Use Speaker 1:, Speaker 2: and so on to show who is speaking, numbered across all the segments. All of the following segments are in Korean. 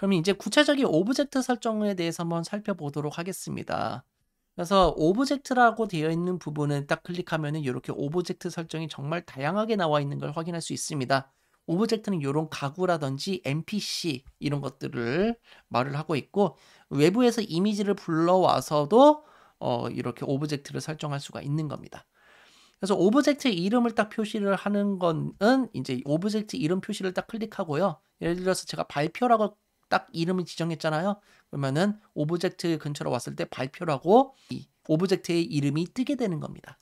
Speaker 1: 그럼 이제 구체적인 오브젝트 설정에 대해서 한번 살펴보도록 하겠습니다. 그래서 오브젝트라고 되어 있는 부분은 딱 클릭하면 은 이렇게 오브젝트 설정이 정말 다양하게 나와 있는 걸 확인할 수 있습니다. 오브젝트는 이런 가구라든지 NPC 이런 것들을 말을 하고 있고 외부에서 이미지를 불러와서도 어, 이렇게 오브젝트를 설정할 수가 있는 겁니다. 그래서 오브젝트 이름을 딱 표시를 하는 건는 이제 오브젝트 이름 표시를 딱 클릭하고요. 예를 들어서 제가 발표라고 딱 이름을 지정했잖아요. 그러면은 오브젝트 근처로 왔을 때 발표라고 이 오브젝트의 이름이 뜨게 되는 겁니다.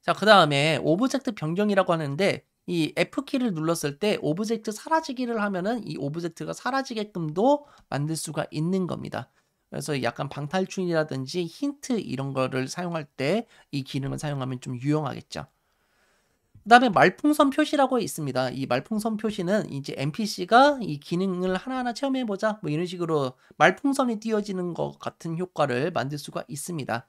Speaker 1: 자, 그 다음에 오브젝트 변경이라고 하는데 이 F키를 눌렀을 때 오브젝트 사라지기를 하면은 이 오브젝트가 사라지게끔도 만들 수가 있는 겁니다. 그래서 약간 방탈출이라든지 힌트 이런 거를 사용할 때 이 기능을 사용하면 좀 유용하겠죠. 그 다음에 말풍선 표시라고 있습니다. 이 말풍선 표시는 이제 NPC가 이 기능을 하나하나 체험해보자 뭐 이런 식으로 말풍선이 띄어지는 것 같은 효과를 만들 수가 있습니다.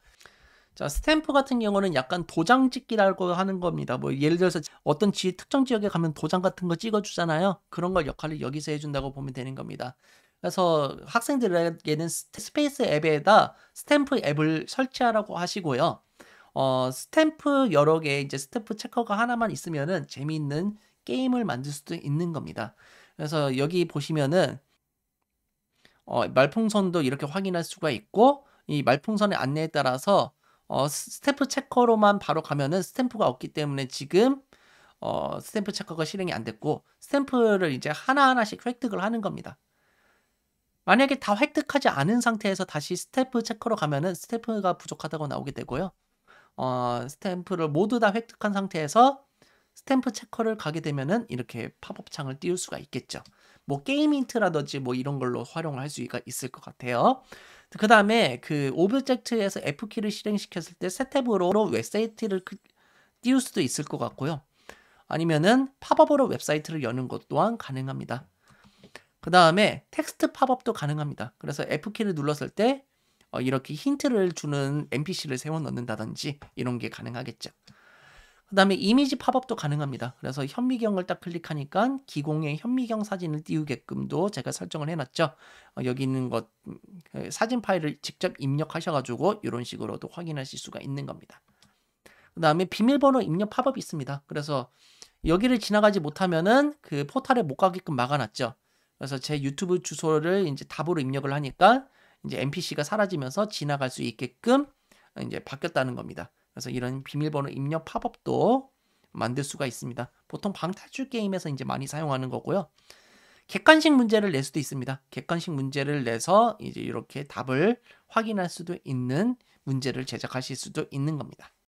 Speaker 1: 자, 스탬프 같은 경우는 약간 도장 찍기라고 하는 겁니다. 뭐 예를 들어서 어떤 지 특정 지역에 가면 도장 같은 거 찍어주잖아요. 그런 걸 역할을 여기서 해준다고 보면 되는 겁니다. 그래서 학생들에게는 스페이스 앱에다 스탬프 앱을 설치하라고 하시고요. 어, 스탬프 여러 개 이제 스탬프 체커가 하나만 있으면은 재미있는 게임을 만들 수도 있는 겁니다. 그래서 여기 보시면은 어, 말풍선도 이렇게 확인할 수가 있고 이 말풍선의 안내에 따라서 어, 스탬프 체커로만 바로 가면은 스탬프가 없기 때문에 지금 어, 스탬프 체커가 실행이 안 됐고 스탬프를 이제 하나하나씩 획득을 하는 겁니다. 만약에 다 획득하지 않은 상태에서 다시 스태프 체커로 가면은 스태프가 부족하다고 나오게 되고요. 어, 스탬프를 모두 다 획득한 상태에서 스탬프 체커를 가게 되면은 이렇게 팝업 창을 띄울 수가 있겠죠. 뭐 게임 인트라든지뭐 이런 걸로 활용을 할 수가 있을 것 같아요. 그 다음에 그 오브젝트에서 F키를 실행시켰을 때세 탭으로 웹사이트를 띄울 수도 있을 것 같고요. 아니면은 팝업으로 웹사이트를 여는 것 또한 가능합니다. 그 다음에 텍스트 팝업도 가능합니다. 그래서 F키를 눌렀을 때 어, 이렇게 힌트를 주는 NPC를 세워 넣는다든지 이런 게 가능하겠죠. 그 다음에 이미지 팝업도 가능합니다. 그래서 현미경을 딱 클릭하니까 기공의 현미경 사진을 띄우게끔도 제가 설정을 해놨죠. 어, 여기 있는 것 그 사진 파일을 직접 입력하셔가지고 이런 식으로도 확인하실 수가 있는 겁니다. 그 다음에 비밀번호 입력 팝업이 있습니다. 그래서 여기를 지나가지 못하면은 그 포탈에 못 가게끔 막아놨죠. 그래서 제 유튜브 주소를 이제 답으로 입력을 하니까 이제 NPC가 사라지면서 지나갈 수 있게끔 이제 바뀌었다는 겁니다. 그래서 이런 비밀번호 입력 팝업도 만들 수가 있습니다. 보통 방탈출 게임에서 이제 많이 사용하는 거고요. 객관식 문제를 낼 수도 있습니다. 객관식 문제를 내서 이제 이렇게 답을 확인할 수도 있는 문제를 제작하실 수도 있는 겁니다.